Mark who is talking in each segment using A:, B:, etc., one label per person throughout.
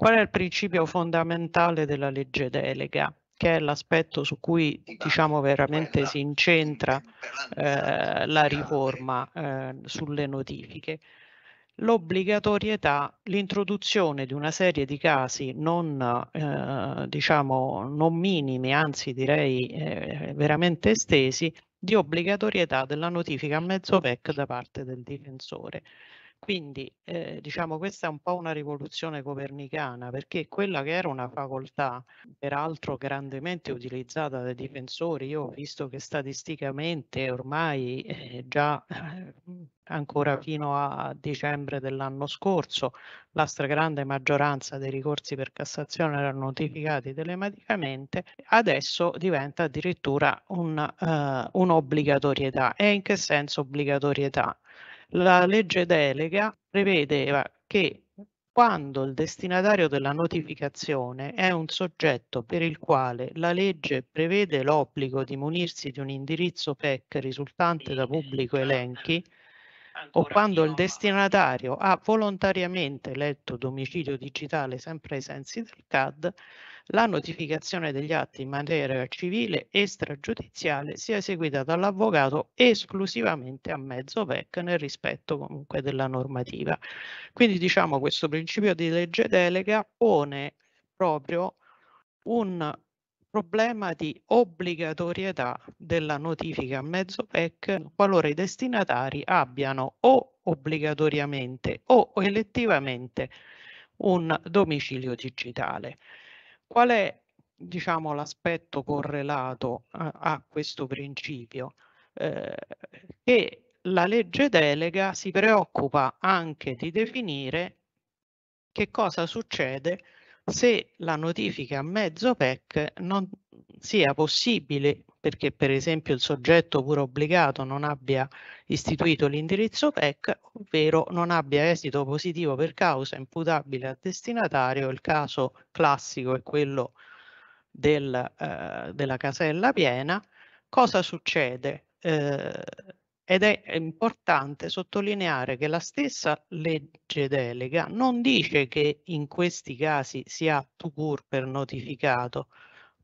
A: Qual è il principio fondamentale della legge delega? che è l'aspetto su cui diciamo veramente si incentra eh, la riforma eh, sulle notifiche l'obbligatorietà, l'introduzione di una serie di casi non, eh, diciamo, non minimi, anzi direi eh, veramente estesi, di obbligatorietà della notifica a mezzo PEC da parte del difensore. Quindi eh, diciamo questa è un po' una rivoluzione copernicana perché quella che era una facoltà peraltro grandemente utilizzata dai difensori, io ho visto che statisticamente ormai eh, già eh, ancora fino a dicembre dell'anno scorso la stragrande maggioranza dei ricorsi per Cassazione erano notificati telematicamente, adesso diventa addirittura eh, un'obbligatorietà. Uh, un e in che senso obbligatorietà? la legge delega prevedeva che quando il destinatario della notificazione è un soggetto per il quale la legge prevede l'obbligo di munirsi di un indirizzo PEC risultante da pubblico elenchi, o quando il destinatario ha volontariamente letto domicilio digitale sempre ai sensi del CAD, la notificazione degli atti in materia civile extragiudiziale sia eseguita dall'avvocato esclusivamente a mezzo PEC nel rispetto comunque della normativa. Quindi diciamo questo principio di legge delega pone proprio un problema di obbligatorietà della notifica a mezzo PEC qualora i destinatari abbiano o obbligatoriamente o elettivamente un domicilio digitale. Qual è diciamo, l'aspetto correlato a, a, questo principio? Eh, che la legge delega si preoccupa anche di definire che cosa succede se la notifica a mezzo PEC non sia possibile perché per esempio il soggetto pure obbligato non abbia istituito l'indirizzo PEC, ovvero non abbia esito positivo per causa imputabile al destinatario, il caso classico è quello del, eh, della casella piena, cosa succede? Eh, ed è importante sottolineare che la stessa legge delega non dice che in questi casi sia ha to cure per notificato,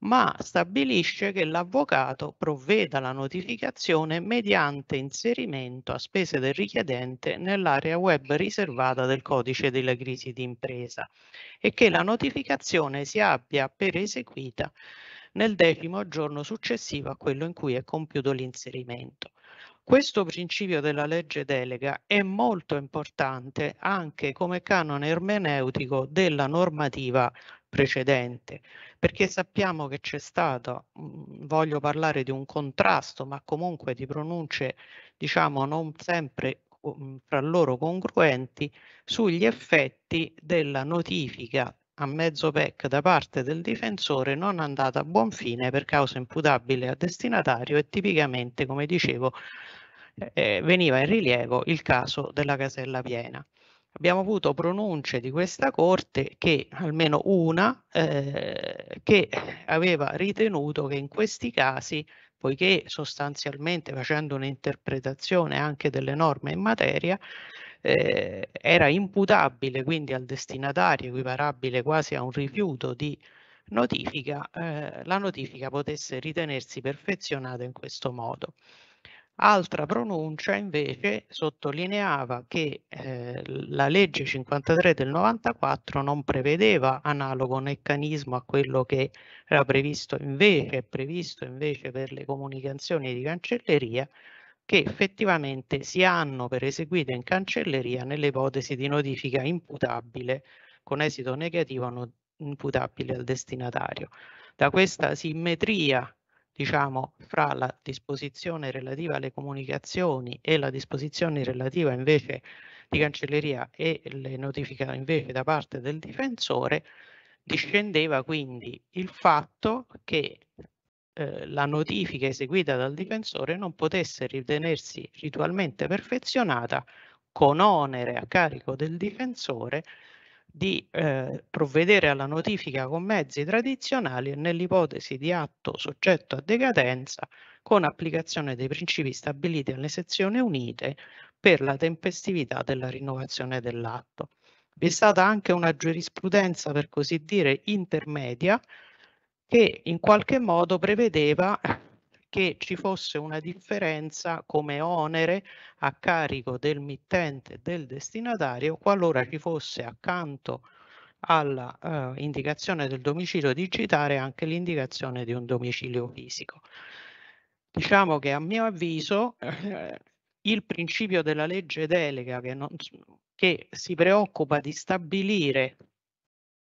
A: ma stabilisce che l'avvocato provveda alla notificazione mediante inserimento a spese del richiedente nell'area web riservata del codice della crisi d'impresa e che la notificazione si abbia per eseguita nel decimo giorno successivo a quello in cui è compiuto l'inserimento. Questo principio della legge delega è molto importante anche come canone ermeneutico della normativa precedente, perché sappiamo che c'è stato, mhmm, voglio parlare di un contrasto, ma comunque di pronunce, diciamo, non sempre mhmm, fra loro congruenti sugli effetti della notifica a mezzo PEC da parte del difensore non andata a buon fine per causa imputabile a destinatario e tipicamente, come dicevo, eh, eh, veniva in rilievo il caso della casella piena. Abbiamo avuto pronunce di questa Corte che, almeno una, eh, che aveva ritenuto che in questi casi, poiché sostanzialmente facendo un'interpretazione anche delle norme in materia, eh, era imputabile quindi al destinatario, equiparabile quasi a un rifiuto di notifica, eh, la notifica potesse ritenersi perfezionata in questo modo. Altra pronuncia invece sottolineava che eh, la legge 53 del 94 non prevedeva analogo meccanismo a quello che era previsto invece, previsto invece per le comunicazioni di cancelleria, che effettivamente si hanno per eseguite in cancelleria nelle ipotesi di notifica imputabile con esito negativo non imputabile al destinatario. Da questa simmetria diciamo, fra la disposizione relativa alle comunicazioni e la disposizione relativa invece di cancelleria e le notifiche invece da parte del difensore, discendeva quindi il fatto che eh, la notifica eseguita dal difensore non potesse ritenersi ritualmente perfezionata con onere a carico del difensore di eh, provvedere alla notifica con mezzi tradizionali e nell'ipotesi di atto soggetto a decadenza con applicazione dei principi stabiliti alle sezioni unite per la tempestività della rinnovazione dell'atto. Vi è stata anche una giurisprudenza, per così dire, intermedia che in qualche modo prevedeva che ci fosse una differenza come onere a carico del mittente e del destinatario qualora ci fosse accanto all'indicazione eh, del domicilio digitale anche l'indicazione di un domicilio fisico. Diciamo che a mio avviso eh, il principio della legge delega che, non, che si preoccupa di stabilire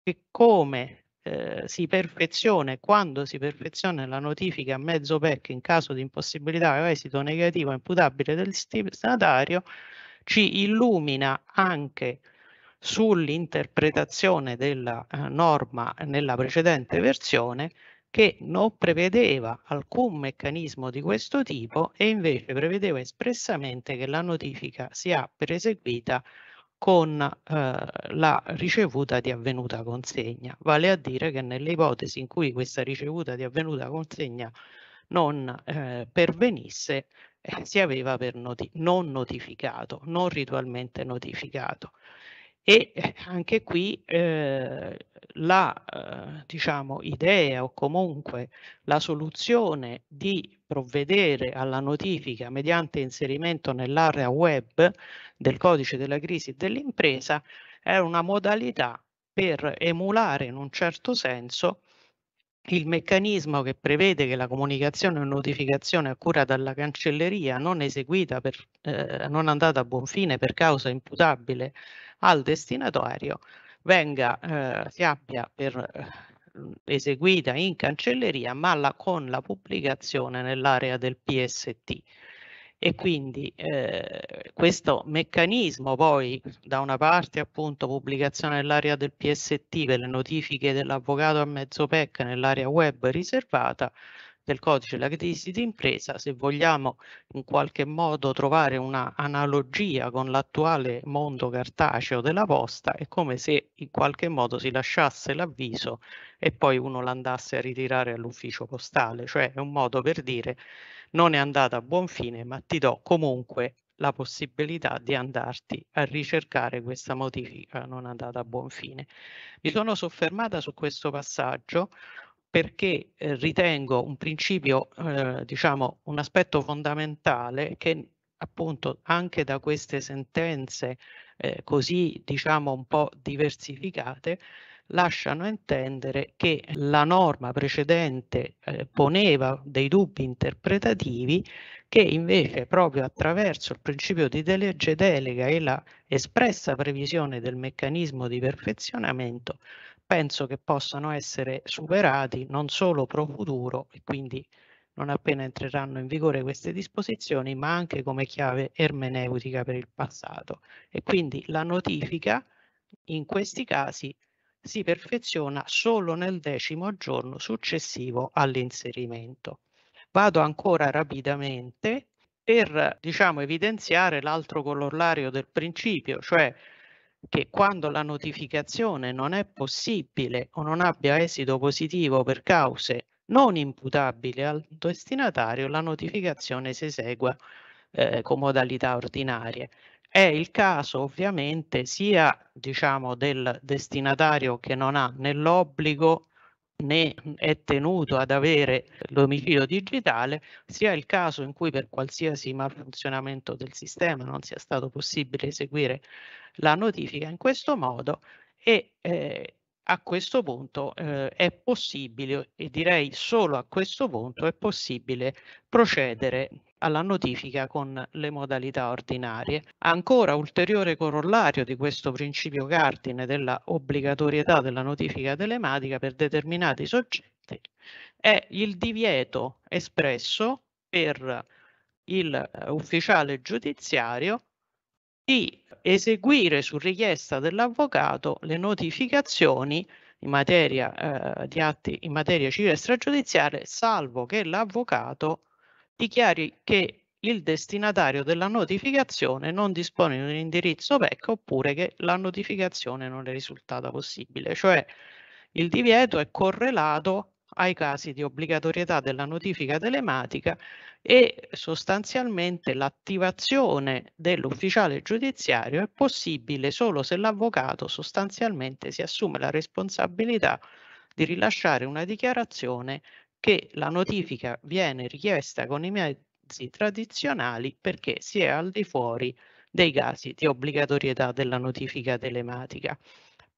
A: che come eh, si perfezione, quando si perfeziona la notifica a mezzo PEC in caso di impossibilità o esito negativo imputabile del destinatario, ci illumina anche sull'interpretazione della eh, norma nella precedente versione che non prevedeva alcun meccanismo di questo tipo e invece prevedeva espressamente che la notifica sia per eseguita con eh, la ricevuta di avvenuta consegna, vale a dire che nelle ipotesi in cui questa ricevuta di avvenuta consegna non eh, pervenisse, eh, si aveva per noti non notificato, non ritualmente notificato. E eh, anche qui eh, la eh, diciamo, idea o comunque la soluzione di provvedere alla notifica mediante inserimento nell'area web del codice della crisi dell'impresa è una modalità per emulare in un certo senso il meccanismo che prevede che la comunicazione o notificazione a cura dalla cancelleria non eseguita, per, eh, non andata a buon fine per causa imputabile al destinatario, venga, eh, si abbia per eh, eseguita in cancelleria ma la, con la pubblicazione nell'area del PST e quindi eh, questo meccanismo poi da una parte appunto pubblicazione nell'area del PST per le notifiche dell'avvocato a mezzo PEC nell'area web riservata del codice della crisi d'impresa, se vogliamo in qualche modo trovare una analogia con l'attuale mondo cartaceo della posta, è come se in qualche modo si lasciasse l'avviso e poi uno l'andasse a ritirare all'ufficio postale, cioè è un modo per dire non è andata a buon fine, ma ti do comunque la possibilità di andarti a ricercare questa modifica non andata a buon fine. Mi sono soffermata su questo passaggio perché eh, ritengo un principio, eh, diciamo, un aspetto fondamentale che appunto anche da queste sentenze eh, così, diciamo, un po' diversificate, lasciano intendere che la norma precedente eh, poneva dei dubbi interpretativi che invece proprio attraverso il principio di legge delega e la espressa previsione del meccanismo di perfezionamento penso che possano essere superati non solo pro futuro e quindi non appena entreranno in vigore queste disposizioni, ma anche come chiave ermeneutica per il passato. E quindi la notifica in questi casi si perfeziona solo nel decimo giorno successivo all'inserimento. Vado ancora rapidamente per diciamo, evidenziare l'altro corollario del principio, cioè che quando la notificazione non è possibile o non abbia esito positivo per cause non imputabili al destinatario, la notificazione si esegua eh, con modalità ordinarie. È il caso ovviamente sia diciamo, del destinatario che non ha né l'obbligo né è tenuto ad avere l'omicidio digitale, sia il caso in cui per qualsiasi malfunzionamento del sistema non sia stato possibile eseguire la notifica in questo modo e eh, a questo punto eh, è possibile, e direi solo a questo punto, è possibile procedere alla notifica con le modalità ordinarie. Ancora ulteriore corollario di questo principio cardine della obbligatorietà della notifica telematica per determinati soggetti è il divieto espresso per il eh, ufficiale giudiziario di eseguire su richiesta dell'avvocato le notificazioni in materia, eh, di atti, in materia civile e stragiudiziaria, salvo che l'avvocato dichiari che il destinatario della notificazione non dispone di un indirizzo PEC oppure che la notificazione non è risultata possibile, cioè il divieto è correlato ai casi di obbligatorietà della notifica telematica e sostanzialmente l'attivazione dell'ufficiale giudiziario è possibile solo se l'avvocato sostanzialmente si assume la responsabilità di rilasciare una dichiarazione che la notifica viene richiesta con i mezzi tradizionali perché si è al di fuori dei casi di obbligatorietà della notifica telematica.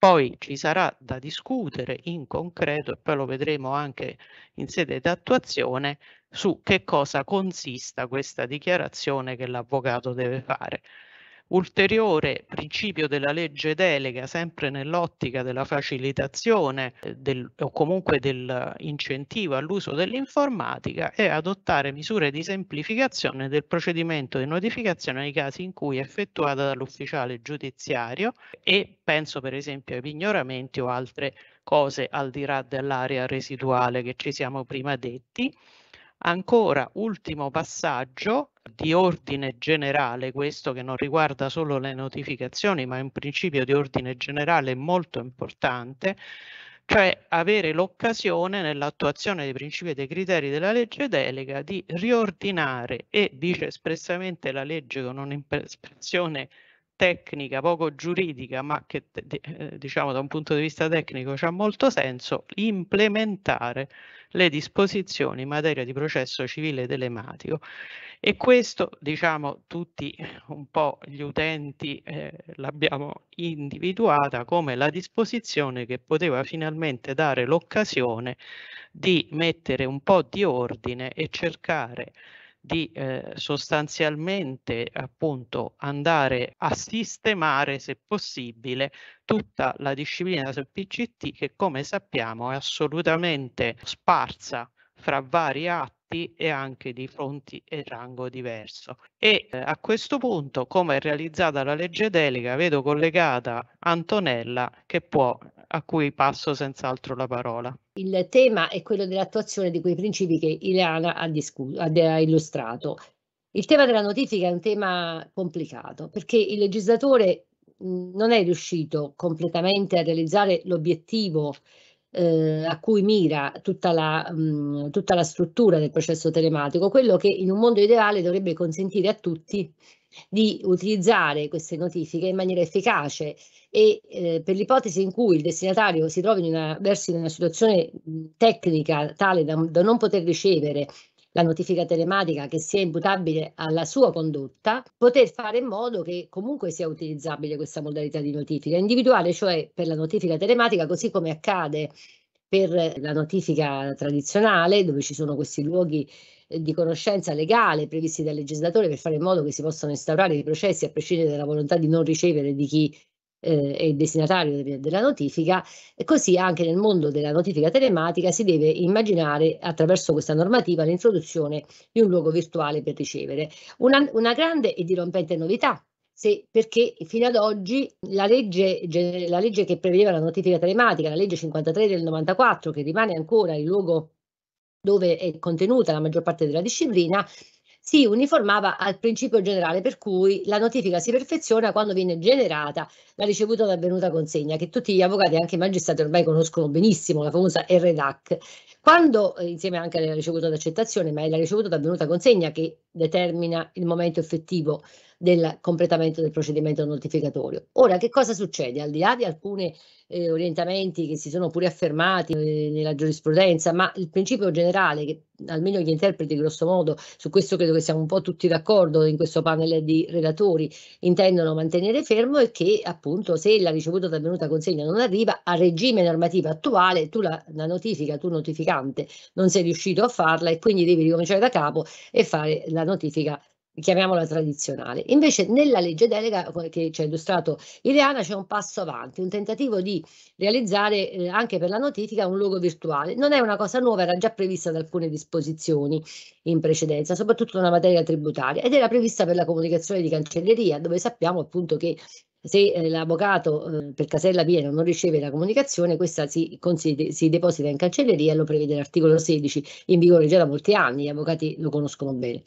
A: Poi ci sarà da discutere in concreto e poi lo vedremo anche in sede di attuazione su che cosa consista questa dichiarazione che l'avvocato deve fare. Ulteriore principio della legge delega, sempre nell'ottica della facilitazione eh, del, o comunque dell'incentivo all'uso dell'informatica, è adottare misure di semplificazione del procedimento di notificazione nei casi in cui è effettuata dall'ufficiale giudiziario e penso per esempio ai pignoramenti o altre cose al di là dell'area residuale che ci siamo prima detti. Ancora, ultimo passaggio, di ordine generale questo che non riguarda solo le notificazioni ma è un principio di ordine generale molto importante cioè avere l'occasione nell'attuazione dei principi e dei criteri della legge delega di riordinare e dice espressamente la legge con un'espressione tecnica, poco giuridica, ma che eh, diciamo da un punto di vista tecnico ha molto senso, implementare le disposizioni in materia di processo civile telematico. E questo, diciamo, tutti un po' gli utenti eh, l'abbiamo individuata come la disposizione che poteva finalmente dare l'occasione di mettere un po' di ordine e cercare di eh, sostanzialmente appunto andare a sistemare se possibile tutta la disciplina sul PCT che come sappiamo è assolutamente sparsa fra vari atti e anche di fronti e rango diverso. E eh, a questo punto, come è realizzata la legge delega, vedo collegata Antonella che può, a cui passo senz'altro la parola
B: il tema è quello dell'attuazione di quei principi che Ileana ha, ha illustrato. Il tema della notifica è un tema complicato perché il legislatore non è riuscito completamente a realizzare l'obiettivo eh, a cui mira tutta la, mh, tutta la struttura del processo telematico, quello che in un mondo ideale dovrebbe consentire a tutti di utilizzare queste notifiche in maniera efficace e eh, per l'ipotesi in cui il destinatario si trovi in una, versi in una situazione tecnica tale da, da non poter ricevere la notifica telematica che sia imputabile alla sua condotta, poter fare in modo che comunque sia utilizzabile questa modalità di notifica individuale, cioè per la notifica telematica, così come accade per la notifica tradizionale, dove ci sono questi luoghi eh, di conoscenza legale previsti dal legislatore per fare in modo che si possano instaurare i processi a prescindere dalla volontà di non ricevere di chi eh, è destinatario della notifica, e così anche nel mondo della notifica telematica si deve immaginare attraverso questa normativa l'introduzione di un luogo virtuale per ricevere. Una, una grande e dirompente novità se, perché fino ad oggi la legge, la legge, che prevedeva la notifica telematica, la legge 53 del 94, che rimane ancora il luogo dove è contenuta la maggior parte della disciplina, si uniformava al principio generale per cui la notifica si perfeziona quando viene generata la ricevuta da avvenuta consegna, che tutti gli avvocati e anche i magistrati ormai conoscono benissimo, la famosa RDAC. Quando, eh, insieme anche alla ricevuta d'accettazione, ma è la ricevuta d'avvenuta consegna che determina il momento effettivo del completamento del procedimento notificatorio. Ora, che cosa succede? Al di là di alcuni eh, orientamenti che si sono pure affermati eh, nella giurisprudenza, ma il principio generale, che almeno gli interpreti grosso modo, su questo credo che siamo un po' tutti d'accordo in questo panel di relatori, intendono mantenere fermo è che appunto se la ricevuta d'avvenuta consegna non arriva, a regime normativo attuale tu la, la notifica, tu notificato importante, non sei riuscito a farla e quindi devi ricominciare da capo e fare la notifica chiamiamola tradizionale. Invece nella legge delega eh, che ci ha illustrato Ileana c'è un passo avanti, un tentativo di realizzare eh, anche per la notifica un logo virtuale. Non è una cosa nuova, era già prevista da alcune disposizioni in precedenza, soprattutto nella materia tributaria ed era prevista per la comunicazione di cancelleria, dove sappiamo appunto che se eh, l'avvocato eh, per casella piena non riceve la comunicazione, questa si, consider- si deposita in cancelleria, lo prevede l'articolo 16, in vigore già da molti anni, gli avvocati lo conoscono bene.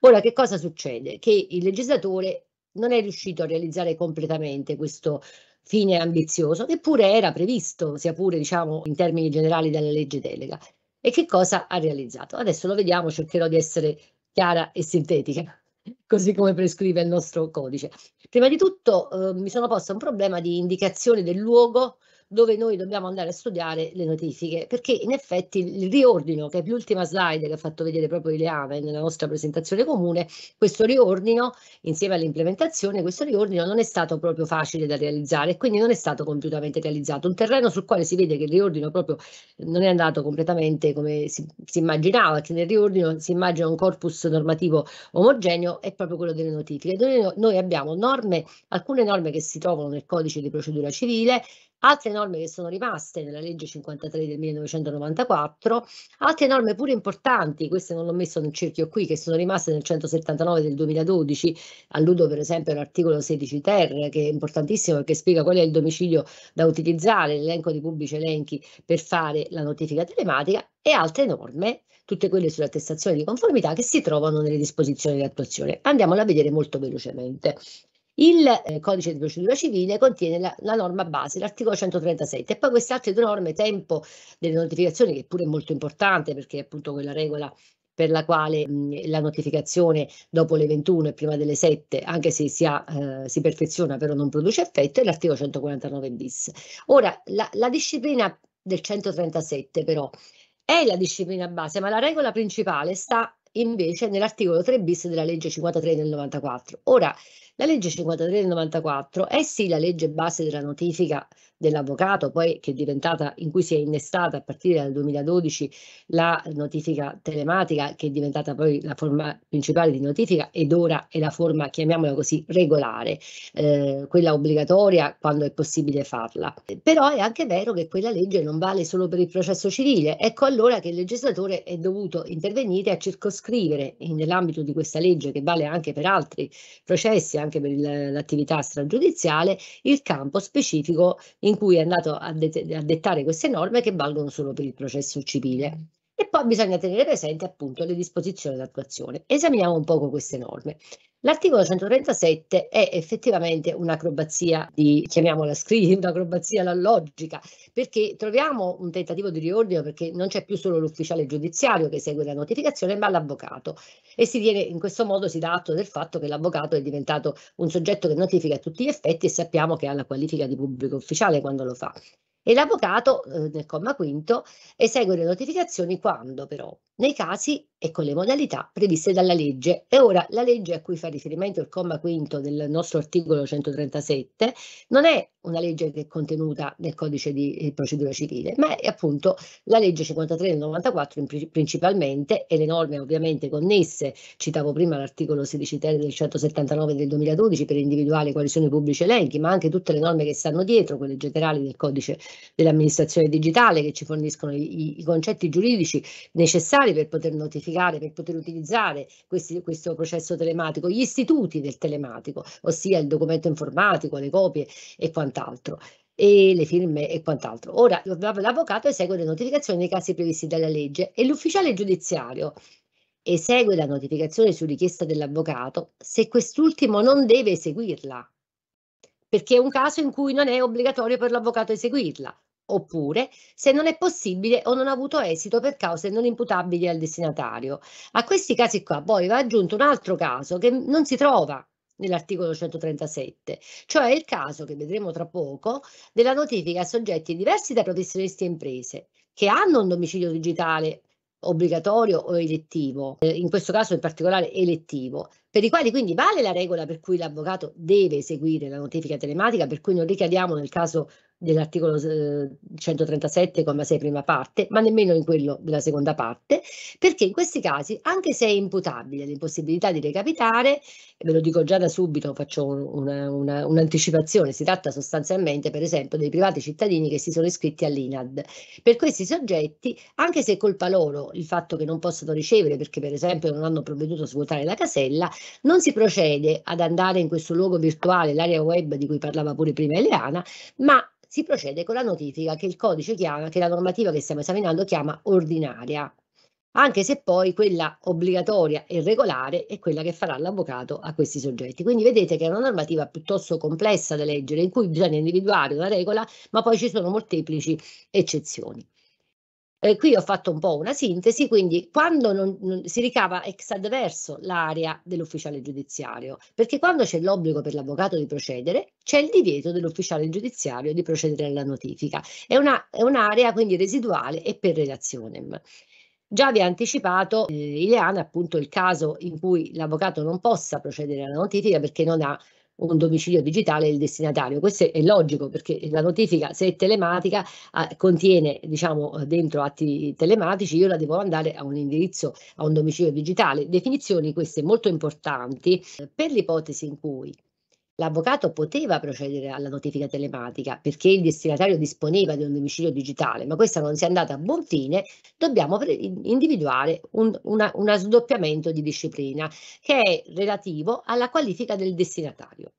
B: Ora, che cosa succede? Che il legislatore non è riuscito a realizzare completamente questo fine ambizioso, eppure era previsto, sia pure diciamo in termini generali dalla legge delega. E che cosa ha realizzato? Adesso lo vediamo, cercherò di essere chiara e sintetica così come prescrive il nostro codice. Prima di tutto eh, mi sono posta un problema di indicazione del luogo dove noi dobbiamo andare a studiare le notifiche, perché in effetti il riordino, che è l'ultima slide che ha fatto vedere proprio Ileave nella nostra presentazione comune, questo riordino, insieme all'implementazione, questo riordino non è stato proprio facile da realizzare e quindi non è stato compiutamente realizzato. Un terreno sul quale si vede che il riordino proprio non è andato completamente come si, si immaginava, che nel riordino si immagina un corpus normativo omogeneo, è proprio quello delle notifiche. Noi, noi abbiamo norme, alcune norme che si trovano nel codice di procedura civile, altre norme che sono rimaste nella legge 53 del 1994, altre norme pure importanti, queste non l'ho messo nel cerchio qui, che sono rimaste nel 179 del 2012, alludo per esempio all'articolo 16 ter, che è importantissimo perché spiega qual è il domicilio da utilizzare, l'elenco di pubblici elenchi per fare la notifica telematica e altre norme, tutte quelle sull'attestazione di conformità che si trovano nelle disposizioni di attuazione. Andiamola a vedere molto velocemente. Il eh, codice di procedura civile contiene la, la norma base, l'articolo 137, e poi queste altre due norme, tempo delle notificazioni, che pure è molto importante perché è appunto quella regola per la quale mh, la notificazione dopo le 21 e prima delle 7, anche se si, ha, eh, si perfeziona però non produce effetto, è l'articolo 149 bis. Ora, la, la, disciplina del 137 però è la disciplina base, ma la regola principale sta invece nell'articolo 3 bis della legge 53 del 94. Ora, la legge 53 del 94 è sì la legge base della notifica dell'avvocato, poi che è diventata, in cui si è innestata a partire dal 2012 la notifica telematica, che è diventata poi la forma principale di notifica ed ora è la forma, chiamiamola così, regolare, eh, quella obbligatoria quando è possibile farla. Però è anche vero che quella legge non vale solo per il processo civile, ecco allora che il legislatore è dovuto intervenire a circoscrivere nell'ambito di questa legge che vale anche per altri processi, anche per il, l'attività stragiudiziale il campo specifico in cui è andato a, det- a dettare queste norme che valgono solo per il processo civile. E poi bisogna tenere presente appunto le disposizioni d'attuazione. Esaminiamo un poco queste norme. L'articolo 137 è effettivamente un'acrobazia di, chiamiamola scritta, un'acrobazia alla logica, perché troviamo un tentativo di riordino perché non c'è più solo l'ufficiale giudiziario che segue la notificazione, ma l'avvocato. E si viene, in questo modo si dà atto del fatto che l'avvocato è diventato un soggetto che notifica a tutti gli effetti e sappiamo che ha la qualifica di pubblico ufficiale quando lo fa e l'avvocato eh, nel comma quinto esegue le notificazioni quando però nei casi e con le modalità previste dalla legge. E ora la legge a cui fa riferimento il comma quinto del nostro articolo 137 non è una legge che è contenuta nel codice di eh, procedura civile, ma è appunto la legge 53 del 94 principalmente e le norme ovviamente connesse, citavo prima l'articolo 16 ter del 179 del 2012 per individuare quali sono i pubblici elenchi, ma anche tutte le norme che stanno dietro, quelle generali del codice dell'amministrazione digitale che ci forniscono i, i concetti giuridici necessari per poter notificare, per poter utilizzare questi, questo processo telematico, gli istituti del telematico, ossia il documento informatico, le copie e quanto quant'altro e le firme e quant'altro. Ora l'avvocato esegue le notificazioni nei casi previsti dalla legge e l'ufficiale giudiziario esegue la notificazione su richiesta dell'avvocato se quest'ultimo non deve eseguirla, perché è un caso in cui non è obbligatorio per l'avvocato eseguirla, oppure se non è possibile o non ha avuto esito per cause non imputabili al destinatario. A questi casi qua poi va aggiunto un altro caso che non si trova nell'articolo 137, cioè il caso che vedremo tra poco della notifica a soggetti diversi da professionisti e imprese che hanno un domicilio digitale obbligatorio o elettivo, eh, in questo caso in particolare elettivo, per i quali quindi vale la regola per cui l'avvocato deve eseguire la notifica telematica, per cui non richiediamo nel caso dell'articolo 137, eh, comma 6 prima parte, ma nemmeno in quello della seconda parte, perché in questi casi, anche se è imputabile l'impossibilità di recapitare, ve lo dico già da subito, faccio un'anticipazione, un, si tratta sostanzialmente per esempio dei privati cittadini che si sono iscritti all'INAD. Per questi soggetti, anche se è colpa loro il fatto che non possono ricevere perché per esempio non hanno provveduto a svuotare la casella, non si procede ad andare in questo luogo virtuale, l'area web di cui parlava pure prima Eleana, ma si procede con la notifica che il codice chiama, che la normativa che stiamo esaminando chiama ordinaria, anche se poi quella obbligatoria e regolare è quella che farà l'avvocato a questi soggetti. Quindi vedete che è una normativa piuttosto complessa da leggere in cui bisogna individuare una regola, ma poi ci sono molteplici eccezioni. Eh, qui ho fatto un po' una sintesi, quindi quando non, non, si ricava ex adverso l'area dell'ufficiale giudiziario, perché quando c'è l'obbligo per l'avvocato di procedere, c'è il divieto dell'ufficiale giudiziario di procedere alla notifica. È, una, è un'area quindi residuale e per relazionem. Già vi ha anticipato eh, Ileana appunto il caso in cui l'avvocato non possa procedere alla notifica perché non ha un domicilio digitale del destinatario. Questo è logico perché la notifica, se è telematica, contiene diciamo, dentro atti telematici, io la devo andare a un indirizzo, a un domicilio digitale. Definizioni queste molto importanti eh, per l'ipotesi in cui l'avvocato poteva procedere alla notifica telematica perché il destinatario disponeva di un domicilio digitale, ma questa non si è andata a buon fine, dobbiamo individuare un una, una sdoppiamento di disciplina che è relativo alla qualifica del destinatario.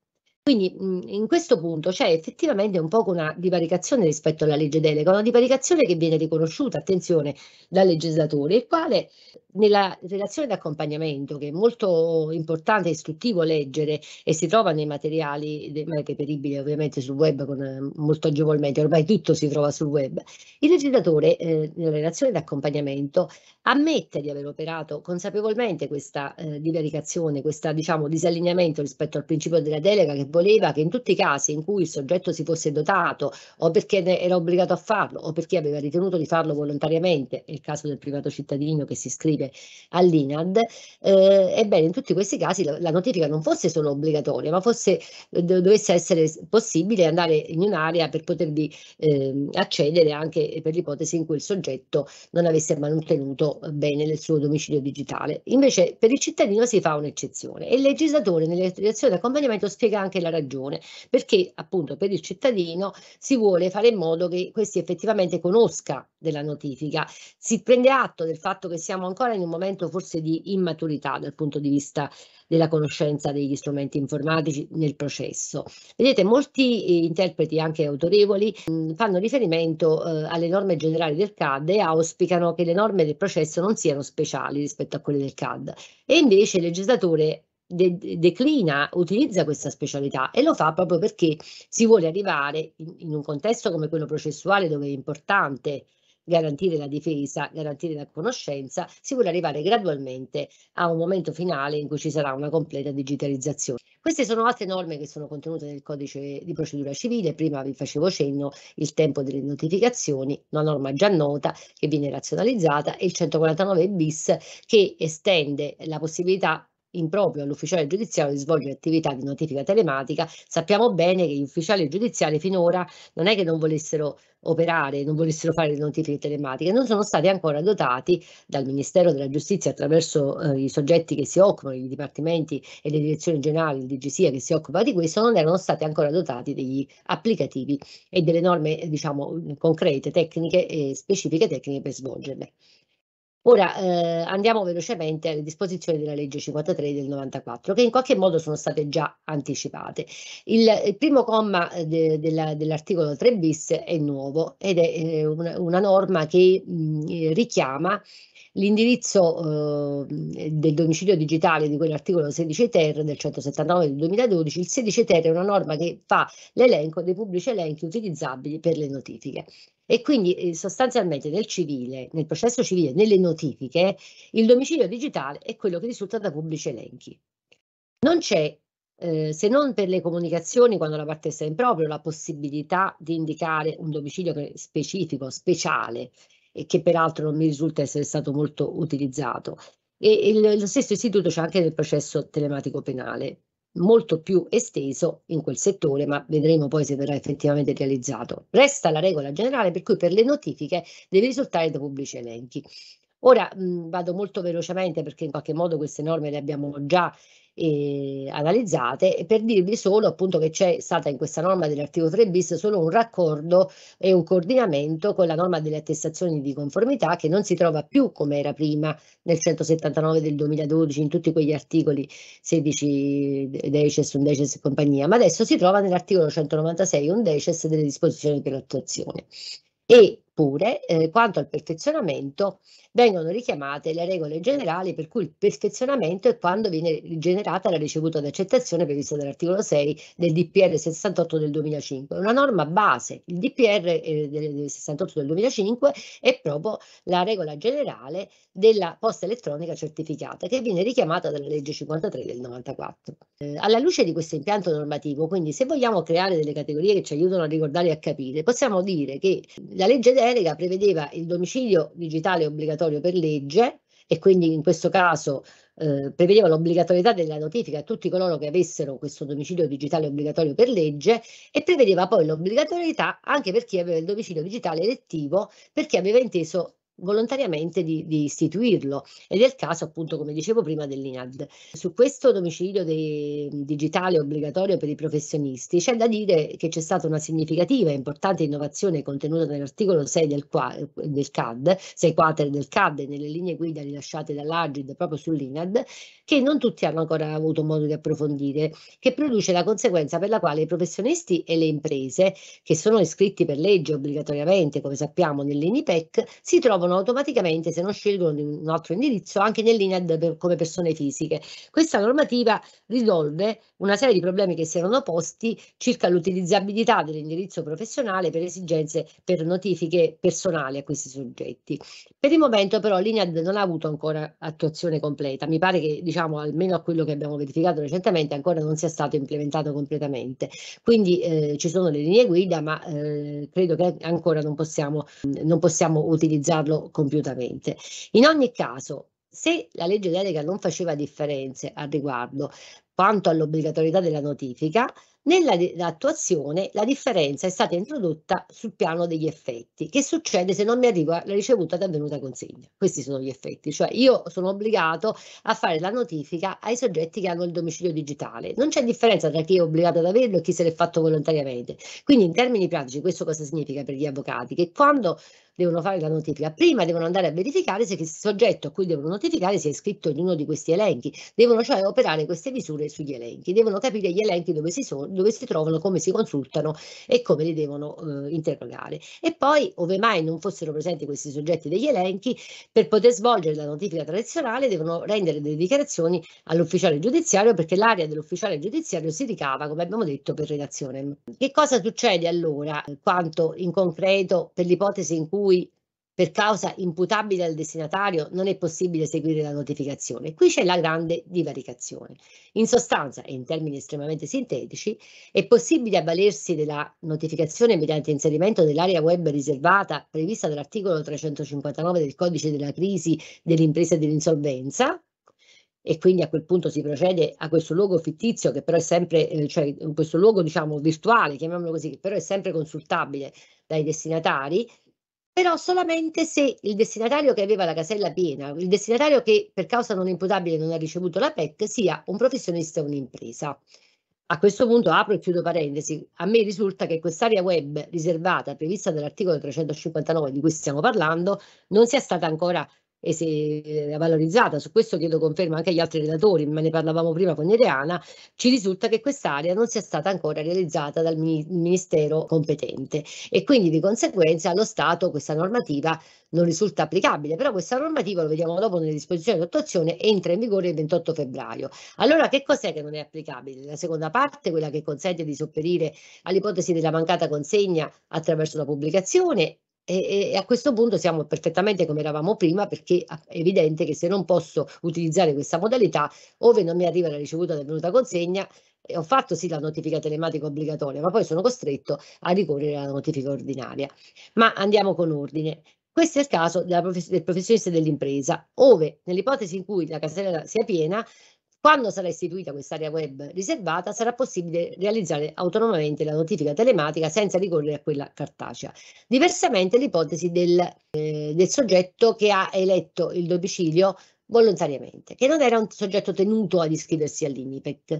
B: Quindi in questo punto c'è effettivamente un po' una divaricazione rispetto alla legge delega, una divaricazione che viene riconosciuta, attenzione, dal legislatore, il quale nella relazione d'accompagnamento, che è molto importante e istruttivo leggere e si trova nei materiali reperibili ovviamente sul web con, eh, molto agevolmente, ormai tutto si trova sul web, il legislatore eh, nella relazione d'accompagnamento ammette di aver operato consapevolmente questa eh, divaricazione, questo diciamo, disallineamento rispetto al principio della delega che voleva che in tutti i casi in cui il soggetto si fosse dotato o perché era obbligato a farlo o perché aveva ritenuto di farlo volontariamente, è il caso del privato cittadino che si iscrive notifiche all'INAD, eh, ebbene in tutti questi casi la, la, notifica non fosse solo obbligatoria, ma fosse, eh, do, dovesse essere possibile andare in un'area per potervi eh, accedere anche eh, per l'ipotesi in cui il soggetto non avesse mantenuto bene il suo domicilio digitale. Invece per il cittadino si fa un'eccezione e il legislatore nelle relazioni di accompagnamento spiega anche la ragione, perché appunto per il cittadino si vuole fare in modo che questi effettivamente conosca della notifica, si prende atto del fatto che siamo ancora ancora in un momento forse di immaturità dal punto di vista della conoscenza degli strumenti informatici nel processo. Vedete, molti eh, interpreti, anche autorevoli, mm, fanno riferimento eh, alle norme generali del CAD e auspicano che le norme del processo non siano speciali rispetto a quelle del CAD. E invece il legislatore de declina, utilizza questa specialità e lo fa proprio perché si vuole arrivare in, in un contesto come quello processuale dove è importante garantire la difesa, garantire la conoscenza, si vuole arrivare gradualmente a un momento finale in cui ci sarà una completa digitalizzazione. Queste sono altre norme che sono contenute nel codice di procedura civile, prima vi facevo cenno il tempo delle notificazioni, una norma già nota che viene razionalizzata e il 149 bis che estende la possibilità improprio all'ufficiale giudiziario di svolgere attività di notifica telematica. Sappiamo bene che gli ufficiali giudiziari finora non è che non volessero operare, non volessero fare le notifiche telematiche, non sono stati ancora dotati dal Ministero della Giustizia attraverso eh, i soggetti che si occupano, i dipartimenti e le direzioni generali, il DGSIA che si occupa di questo, non erano stati ancora dotati degli applicativi e delle norme diciamo concrete, tecniche e specifiche tecniche per svolgerle. Ora eh, andiamo velocemente alle disposizioni della legge 53 del 94 che in qualche modo sono state già anticipate. Il, il primo comma eh, de, de dell'articolo 3 bis è nuovo ed è eh, una, una, norma che mh, mm, eh, richiama l'indirizzo eh, del domicilio digitale di quell'articolo 16 ter del 179 del 2012, il 16 ter è una norma che fa l'elenco dei pubblici elenchi utilizzabili per le notifiche. E quindi eh, sostanzialmente nel civile, nel processo civile, nelle notifiche, il domicilio digitale è quello che risulta da pubblici elenchi. Non c'è eh, se non per le comunicazioni quando la parte sta in proprio, la possibilità di indicare un domicilio specifico, speciale, e che peraltro non mi risulta essere stato molto utilizzato. E il, lo stesso istituto c'è anche nel processo telematico penale, molto più esteso in quel settore, ma vedremo poi se verrà effettivamente realizzato. Resta la regola generale per cui per le notifiche deve risultare da pubblici elenchi. Ora mh, vado molto velocemente perché in qualche modo queste norme le abbiamo già eh, analizzate, per dirvi solo appunto che c'è stata in questa norma dell'articolo 3 bis solo un raccordo e un coordinamento con la norma delle attestazioni di conformità che non si trova più come era prima nel 179 del 2012 in tutti quegli articoli 16 deces, undeces e compagnia, ma adesso si trova nell'articolo 196 undeces delle disposizioni per l'attuazione. E pure eh, quanto al perfezionamento vengono richiamate le regole generali per cui il perfezionamento è quando viene generata la ricevuta d'accettazione prevista dall'articolo 6 del DPR 68 del 2005. una norma base, il DPR eh, del 68 del 2005 è proprio la regola generale della posta elettronica certificata che viene richiamata dalla legge 53 del 94. Eh, alla luce di questo impianto normativo, quindi se vogliamo creare delle categorie che ci aiutano a ricordare e a capire, possiamo dire che la legge delega prevedeva il domicilio digitale obbligatorio obbligatorio per legge e quindi in questo caso eh, prevedeva l'obbligatorietà della notifica a tutti coloro che avessero questo domicilio digitale obbligatorio per legge e prevedeva poi l'obbligatorietà anche per chi aveva il domicilio digitale elettivo perché aveva inteso volontariamente di, di, istituirlo ed è il caso appunto come dicevo prima dell'INAD. Su questo domicilio dei, digitale obbligatorio per i professionisti c'è da dire che c'è stata una significativa e importante innovazione contenuta nell'articolo 6 del, del CAD, 6 quater del CAD e nelle linee guida rilasciate dall'Agid proprio sull'INAD che non tutti hanno ancora avuto modo di approfondire, che produce la conseguenza per la quale i professionisti e le imprese che sono iscritti per legge obbligatoriamente come sappiamo nell'INIPEC si trovano scelgono automaticamente, se non scelgono un altro indirizzo, anche nell'INED come persone fisiche. Questa normativa risolve una serie di problemi che si erano posti circa l'utilizzabilità dell'indirizzo professionale per esigenze per notifiche personali a questi soggetti. Per il momento però l'INED non ha avuto ancora attuazione completa, mi pare che diciamo almeno a quello che abbiamo verificato recentemente ancora non sia stato implementato completamente, quindi eh, ci sono le linee guida ma eh, credo che ancora non possiamo, non possiamo utilizzarlo controllo compiutamente. In ogni caso, se la legge delega non faceva differenze al riguardo quanto all'obbligatorietà della notifica, nell'attuazione la differenza è stata introdotta sul piano degli effetti. Che succede se non mi arriva la ricevuta da venuta consegna? Questi sono gli effetti, cioè io sono obbligato a fare la notifica ai soggetti che hanno il domicilio digitale. Non c'è differenza tra chi è obbligato ad averlo e chi se l'è fatto volontariamente. Quindi in termini pratici questo cosa significa per gli avvocati? Che quando devono fare la notifica. Prima devono andare a verificare se il soggetto a cui devono notificare sia iscritto in uno di questi elenchi. Devono cioè operare queste misure sugli elenchi. Devono capire gli elenchi dove si, so, dove si trovano, come si consultano e come li devono eh, interrogare. E poi, ove mai non fossero presenti questi soggetti degli elenchi, per poter svolgere la notifica tradizionale devono rendere delle dichiarazioni all'ufficiale giudiziario perché l'area dell'ufficiale giudiziario si ricava, come abbiamo detto, per redazione. Che cosa succede allora, eh, quanto in concreto per l'ipotesi in cui cui per causa imputabile al destinatario non è possibile eseguire la notificazione. Qui c'è la grande divaricazione. In sostanza, e in termini estremamente sintetici, è possibile avvalersi della notificazione mediante inserimento dell'area web riservata prevista dall'articolo 359 del codice della crisi dell'impresa dell'insolvenza, e quindi a quel punto si procede a questo luogo fittizio che però è sempre, eh, cioè in questo luogo diciamo virtuale, chiamiamolo così, che però è sempre consultabile dai destinatari però solamente se il destinatario che aveva la casella piena, il destinatario che per causa non imputabile non ha ricevuto la PEC, sia un professionista o un'impresa. A questo punto apro e chiudo parentesi, a me risulta che quest'area web riservata prevista dall'articolo 359 di cui stiamo parlando non sia stata ancora e se valorizzata, su questo chiedo conferma anche agli altri relatori, ma ne parlavamo prima con Ireana, ci risulta che quest'area non sia stata ancora realizzata dal Ministero competente e quindi di conseguenza allo Stato questa normativa non risulta applicabile, però questa normativa, lo vediamo dopo nelle disposizioni di attuazione, entra in vigore il 28 febbraio. Allora che cos'è che non è applicabile? La seconda parte, quella che consente di sopperire all'ipotesi della mancata consegna attraverso la pubblicazione e, e, a questo punto siamo perfettamente come eravamo prima perché è evidente che se non posso utilizzare questa modalità, ove non mi arriva la ricevuta della venuta consegna, eh, ho fatto sì la notifica telematica obbligatoria, ma poi sono costretto a ricorrere alla notifica ordinaria. Ma andiamo con ordine. Questo è il caso prof del professionista dell'impresa, ove nell'ipotesi in cui la casella sia piena, quando sarà istituita quest'area web riservata, sarà possibile realizzare autonomamente la notifica telematica senza ricorrere a quella cartacea. Diversamente l'ipotesi del, eh, del soggetto che ha eletto il domicilio volontariamente, che non era un soggetto tenuto ad iscriversi all'INIPEC,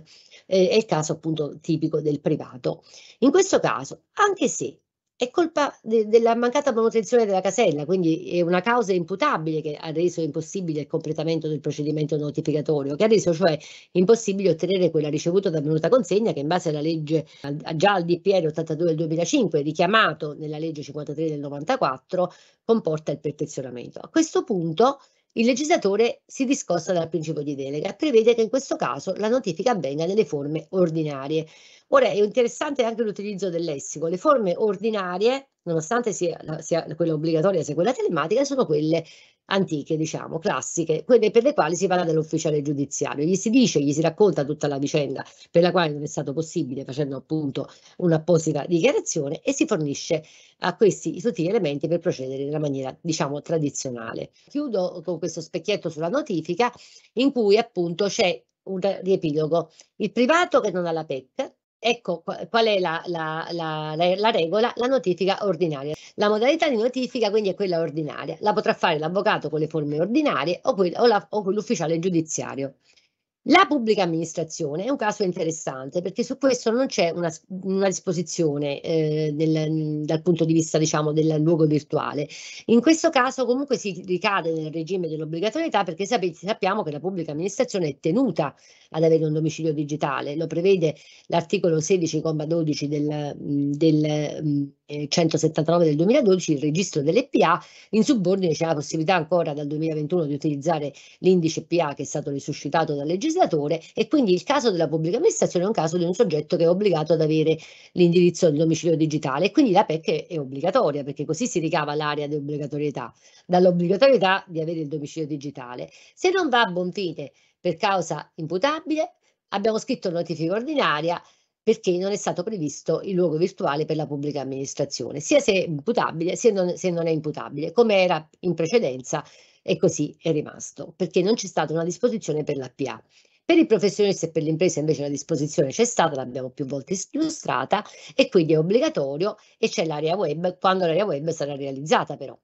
B: eh, è il caso appunto tipico del privato. In questo caso, anche se è colpa de- della mancata manutenzione della casella, quindi è una causa imputabile che ha reso impossibile il completamento del procedimento notificatorio, che ha reso cioè impossibile ottenere quella ricevuta da venuta consegna che in base alla legge già al DPR 82 del 2005 richiamato nella legge 53 del 94 comporta il perfezionamento. A questo punto il legislatore si discosta dal principio di delega e prevede che in questo caso la notifica avvenga nelle forme ordinarie. Ora è interessante anche l'utilizzo del lessico, le forme ordinarie, nonostante sia, sia quella obbligatoria sia quella telematica, sono quelle antiche, diciamo, classiche, quelle per le quali si parla dell'ufficiale giudiziario. Gli si dice, gli si racconta tutta la vicenda per la quale non è stato possibile, facendo appunto un'apposita dichiarazione, e si fornisce a questi tutti gli elementi per procedere nella maniera, diciamo, tradizionale. Chiudo con questo specchietto sulla notifica, in cui appunto c'è un riepilogo. Il privato che non ha la PEC, Ecco qual è la, la, la, la, regola, la notifica ordinaria. La modalità di notifica quindi è quella ordinaria, la potrà fare l'avvocato con le forme ordinarie o, quella, o, o l'ufficiale giudiziario. La pubblica amministrazione è un caso interessante perché su questo non c'è una, una disposizione eh, del, dal punto di vista diciamo, del luogo virtuale. In questo caso comunque si ricade nel regime dell'obbligatorietà perché sapete, sappiamo che la pubblica amministrazione è tenuta ad avere un domicilio digitale, lo prevede l'articolo 16,12 del, del 179 del 2012 il registro delle PA, in subordine c'è la possibilità ancora dal 2021 di utilizzare l'indice PA che è stato risuscitato dal legislatore e quindi il caso della pubblica amministrazione è un caso di un soggetto che è obbligato ad avere l'indirizzo di domicilio digitale e quindi la PEC è obbligatoria perché così si ricava l'area di obbligatorietà, dall'obbligatorietà di avere il domicilio digitale. Se non va a buon fine per causa imputabile abbiamo scritto notifica ordinaria perché non è stato previsto il luogo virtuale per la pubblica amministrazione, sia se imputabile se non, se non è imputabile, come era in precedenza e così è rimasto, perché non c'è stata una disposizione per l'APA. Per il professionista e per l'impresa invece la disposizione c'è stata, l'abbiamo più volte illustrata e quindi è obbligatorio e c'è l'area web quando l'area web sarà realizzata però.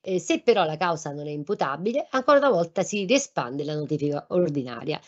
B: Eh, se però la causa non è imputabile, ancora una volta si riespande la notifica ordinaria.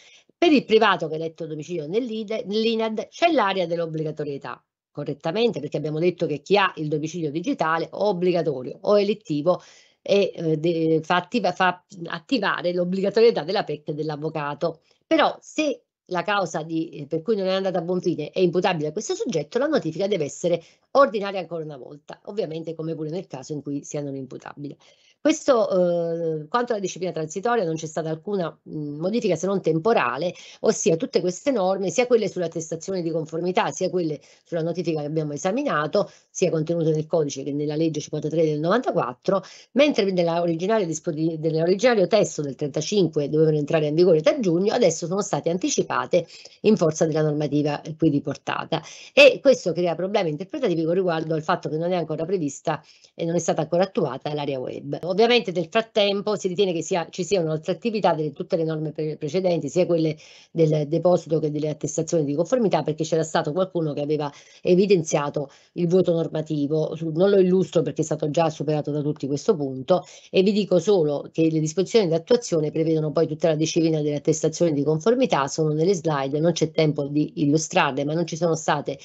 B: Per il privato che ha letto domicilio nell'INAD c'è l'area dell'obbligatorietà, correttamente, perché abbiamo detto che chi ha il domicilio digitale o obbligatorio o elettivo e eh, fa, attiva, fa, attivare l'obbligatorietà della PEC dell'avvocato. Però se la causa di, eh, per cui non è andata a buon fine è imputabile a questo soggetto, la notifica deve essere ordinaria ancora una volta, ovviamente come pure nel caso in cui sia non imputabile. Questo, eh, quanto alla disciplina transitoria, non c'è stata alcuna mh, modifica se non temporale, ossia tutte queste norme, sia quelle sull'attestazione di conformità, sia quelle sulla notifica che abbiamo esaminato, sia contenute nel codice che nella legge 53 del 94, mentre nell'originario nell testo del 35 dovevano entrare in vigore da giugno, adesso sono state anticipate in forza della normativa qui riportata. E questo crea problemi interpretativi con riguardo al fatto che non è ancora prevista e non è stata ancora attuata l'area web ovviamente nel frattempo si ritiene che sia, ci siano altre attività di tutte le norme pre precedenti, sia quelle del deposito che delle attestazioni di conformità, perché c'era stato qualcuno che aveva evidenziato il vuoto normativo. Non lo illustro perché è stato già superato da tutti questo punto e vi dico solo che le disposizioni di attuazione prevedono poi tutta la disciplina delle attestazioni di conformità, sono nelle slide, non c'è tempo di illustrarle, ma non ci sono state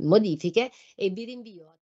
B: modifiche e vi rinvio a